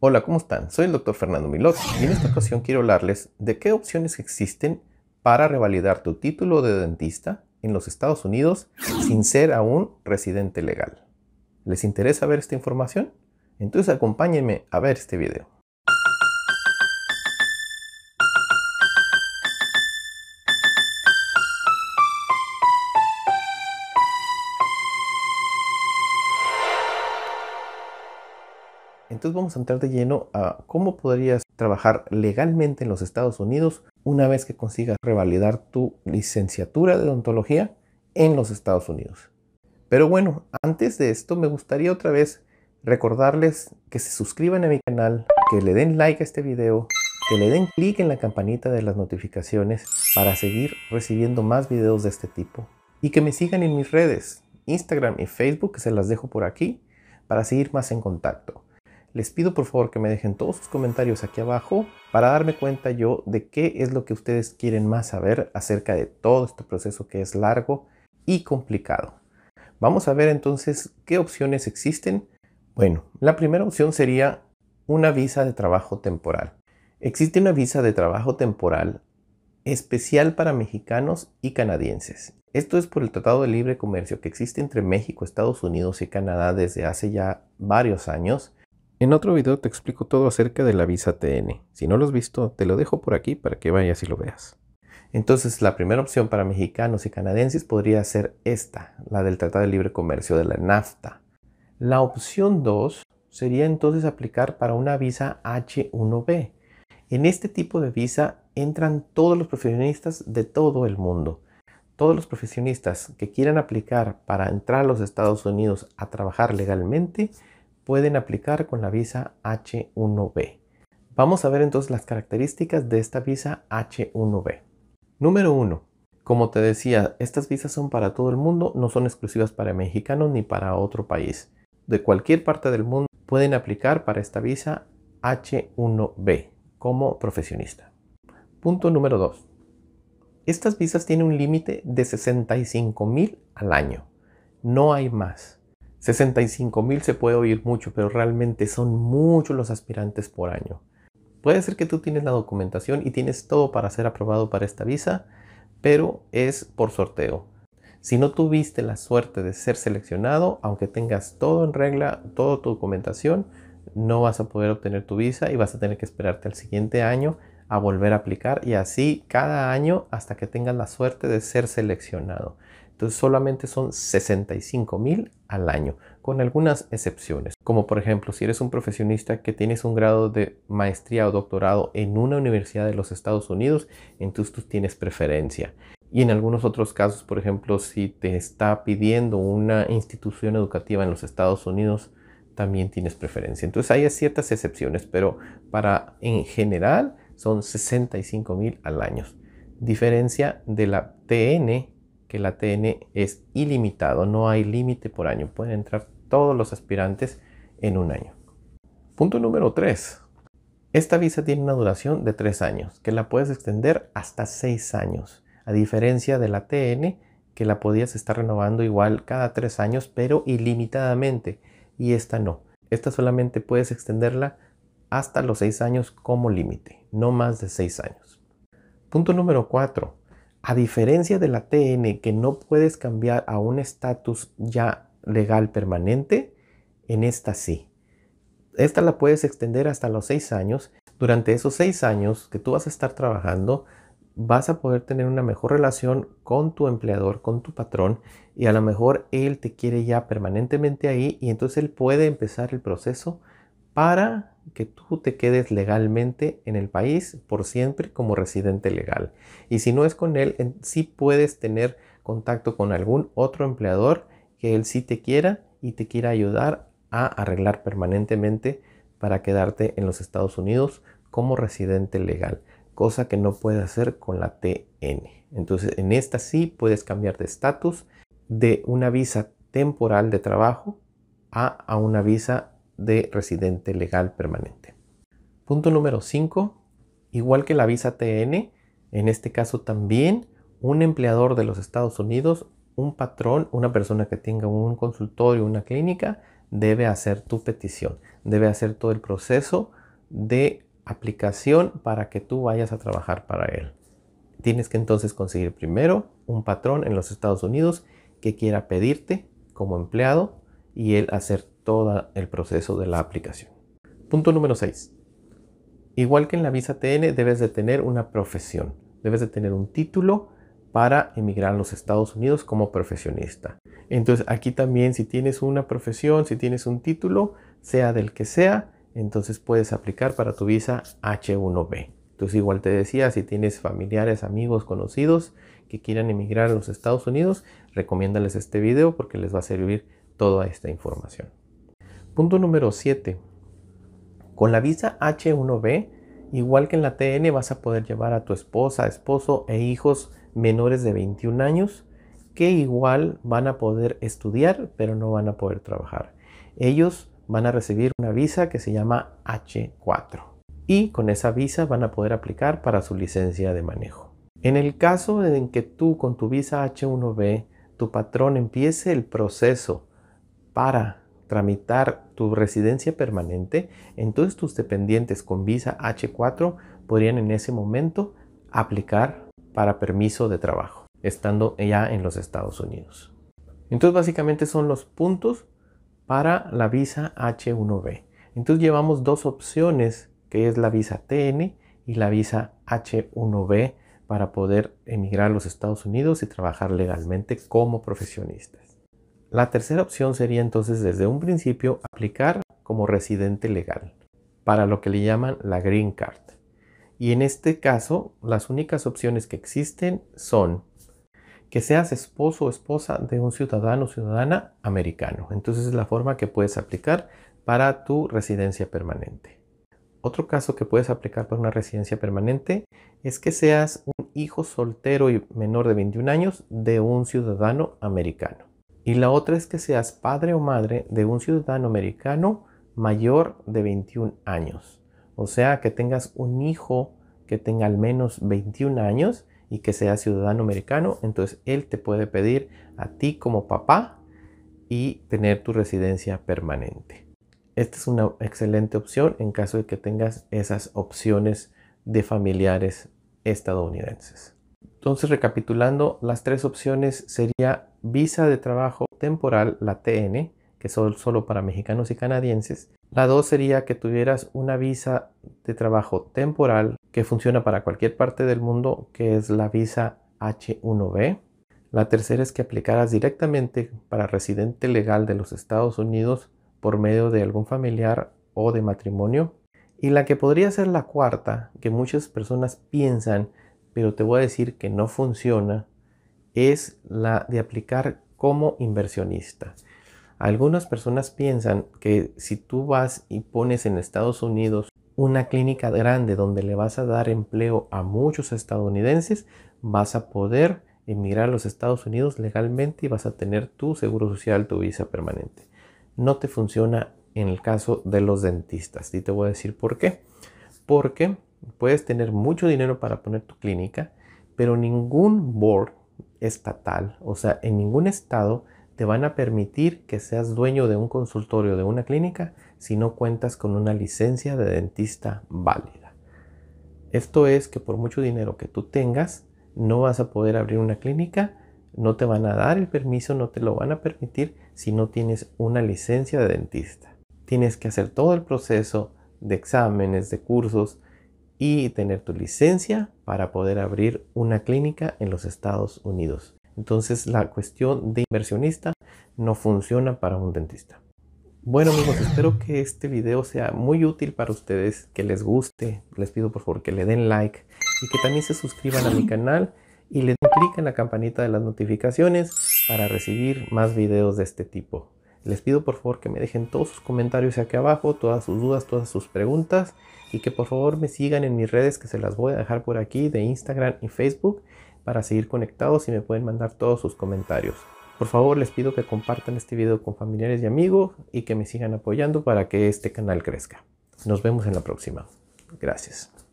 Hola, ¿cómo están? Soy el doctor Fernando Milot y en esta ocasión quiero hablarles de qué opciones existen para revalidar tu título de dentista en los Estados Unidos sin ser aún residente legal. ¿Les interesa ver esta información? Entonces acompáñenme a ver este video. Entonces vamos a entrar de lleno a cómo podrías trabajar legalmente en los Estados Unidos una vez que consigas revalidar tu licenciatura de odontología en los Estados Unidos. Pero bueno, antes de esto me gustaría otra vez recordarles que se suscriban a mi canal, que le den like a este video, que le den clic en la campanita de las notificaciones para seguir recibiendo más videos de este tipo y que me sigan en mis redes, Instagram y Facebook, que se las dejo por aquí, para seguir más en contacto. Les pido por favor que me dejen todos sus comentarios aquí abajo para darme cuenta yo de qué es lo que ustedes quieren más saber acerca de todo este proceso que es largo y complicado. Vamos a ver entonces qué opciones existen. Bueno, la primera opción sería una visa de trabajo temporal. Existe una visa de trabajo temporal especial para mexicanos y canadienses. Esto es por el Tratado de Libre Comercio que existe entre México, Estados Unidos y Canadá desde hace ya varios años en otro video te explico todo acerca de la visa TN. Si no lo has visto, te lo dejo por aquí para que vayas y lo veas. Entonces, la primera opción para mexicanos y canadienses podría ser esta, la del Tratado de Libre Comercio de la NAFTA. La opción 2 sería entonces aplicar para una visa H1B. En este tipo de visa entran todos los profesionistas de todo el mundo. Todos los profesionistas que quieran aplicar para entrar a los Estados Unidos a trabajar legalmente pueden aplicar con la visa H1B. Vamos a ver entonces las características de esta visa H1B. Número 1. Como te decía, estas visas son para todo el mundo, no son exclusivas para mexicanos ni para otro país. De cualquier parte del mundo pueden aplicar para esta visa H1B como profesionista. Punto número 2. Estas visas tienen un límite de 65 mil al año. No hay más. 65 mil se puede oír mucho, pero realmente son muchos los aspirantes por año. Puede ser que tú tienes la documentación y tienes todo para ser aprobado para esta visa, pero es por sorteo. Si no tuviste la suerte de ser seleccionado, aunque tengas todo en regla, toda tu documentación, no vas a poder obtener tu visa y vas a tener que esperarte al siguiente año a volver a aplicar y así cada año hasta que tengas la suerte de ser seleccionado. Entonces solamente son 65 mil al año, con algunas excepciones, como por ejemplo si eres un profesionista que tienes un grado de maestría o doctorado en una universidad de los Estados Unidos, entonces tú tienes preferencia. Y en algunos otros casos, por ejemplo, si te está pidiendo una institución educativa en los Estados Unidos, también tienes preferencia. Entonces hay ciertas excepciones, pero para en general son 65 mil al año. Diferencia de la TN que la TN es ilimitado, no hay límite por año, pueden entrar todos los aspirantes en un año. Punto número 3. Esta visa tiene una duración de 3 años, que la puedes extender hasta 6 años, a diferencia de la TN, que la podías estar renovando igual cada 3 años, pero ilimitadamente, y esta no. Esta solamente puedes extenderla hasta los 6 años como límite, no más de 6 años. Punto número 4. A diferencia de la TN que no puedes cambiar a un estatus ya legal permanente, en esta sí. Esta la puedes extender hasta los seis años. Durante esos seis años que tú vas a estar trabajando, vas a poder tener una mejor relación con tu empleador, con tu patrón, y a lo mejor él te quiere ya permanentemente ahí y entonces él puede empezar el proceso para que tú te quedes legalmente en el país por siempre como residente legal. Y si no es con él, sí puedes tener contacto con algún otro empleador que él sí te quiera y te quiera ayudar a arreglar permanentemente para quedarte en los Estados Unidos como residente legal, cosa que no puedes hacer con la TN. Entonces, en esta sí puedes cambiar de estatus de una visa temporal de trabajo a, a una visa de residente legal permanente. Punto número 5. Igual que la visa TN, en este caso también un empleador de los Estados Unidos, un patrón, una persona que tenga un consultorio, una clínica, debe hacer tu petición, debe hacer todo el proceso de aplicación para que tú vayas a trabajar para él. Tienes que entonces conseguir primero un patrón en los Estados Unidos que quiera pedirte como empleado y él hacer todo el proceso de la aplicación. Punto número 6. Igual que en la visa TN, debes de tener una profesión, debes de tener un título para emigrar a los Estados Unidos como profesionista. Entonces aquí también si tienes una profesión, si tienes un título, sea del que sea, entonces puedes aplicar para tu visa H1B. Entonces igual te decía, si tienes familiares, amigos, conocidos que quieran emigrar a los Estados Unidos, recomiéndales este video porque les va a servir toda esta información. Punto número 7. Con la visa H1B, igual que en la TN, vas a poder llevar a tu esposa, esposo e hijos menores de 21 años que igual van a poder estudiar, pero no van a poder trabajar. Ellos van a recibir una visa que se llama H4 y con esa visa van a poder aplicar para su licencia de manejo. En el caso en que tú con tu visa H1B, tu patrón empiece el proceso para tramitar tu residencia permanente, entonces tus dependientes con visa H4 podrían en ese momento aplicar para permiso de trabajo, estando ya en los Estados Unidos. Entonces básicamente son los puntos para la visa H1B. Entonces llevamos dos opciones, que es la visa TN y la visa H1B para poder emigrar a los Estados Unidos y trabajar legalmente como profesionistas. La tercera opción sería entonces desde un principio aplicar como residente legal, para lo que le llaman la green card. Y en este caso, las únicas opciones que existen son que seas esposo o esposa de un ciudadano o ciudadana americano. Entonces es la forma que puedes aplicar para tu residencia permanente. Otro caso que puedes aplicar para una residencia permanente es que seas un hijo soltero y menor de 21 años de un ciudadano americano y la otra es que seas padre o madre de un ciudadano americano mayor de 21 años. O sea, que tengas un hijo que tenga al menos 21 años y que sea ciudadano americano, entonces él te puede pedir a ti como papá y tener tu residencia permanente. Esta es una excelente opción en caso de que tengas esas opciones de familiares estadounidenses. Entonces, recapitulando, las tres opciones sería visa de trabajo temporal, la TN, que son solo para mexicanos y canadienses. La dos sería que tuvieras una visa de trabajo temporal que funciona para cualquier parte del mundo, que es la visa H1B. La tercera es que aplicaras directamente para residente legal de los Estados Unidos por medio de algún familiar o de matrimonio. Y la que podría ser la cuarta, que muchas personas piensan, pero te voy a decir que no funciona, es la de aplicar como inversionista. Algunas personas piensan que si tú vas y pones en Estados Unidos una clínica grande donde le vas a dar empleo a muchos estadounidenses, vas a poder emigrar a los Estados Unidos legalmente y vas a tener tu seguro social, tu visa permanente. No te funciona en el caso de los dentistas. Y te voy a decir por qué. Porque puedes tener mucho dinero para poner tu clínica, pero ningún board estatal, o sea, en ningún estado te van a permitir que seas dueño de un consultorio, de una clínica, si no cuentas con una licencia de dentista válida. Esto es que por mucho dinero que tú tengas, no vas a poder abrir una clínica, no te van a dar el permiso, no te lo van a permitir si no tienes una licencia de dentista. Tienes que hacer todo el proceso de exámenes, de cursos, y tener tu licencia para poder abrir una clínica en los Estados Unidos. Entonces la cuestión de inversionista no funciona para un dentista. Bueno amigos, espero que este video sea muy útil para ustedes, que les guste. Les pido por favor que le den like y que también se suscriban a mi canal y le den clic en la campanita de las notificaciones para recibir más videos de este tipo. Les pido por favor que me dejen todos sus comentarios aquí abajo, todas sus dudas, todas sus preguntas y que por favor me sigan en mis redes que se las voy a dejar por aquí de Instagram y Facebook para seguir conectados y me pueden mandar todos sus comentarios. Por favor les pido que compartan este video con familiares y amigos y que me sigan apoyando para que este canal crezca. Nos vemos en la próxima. Gracias.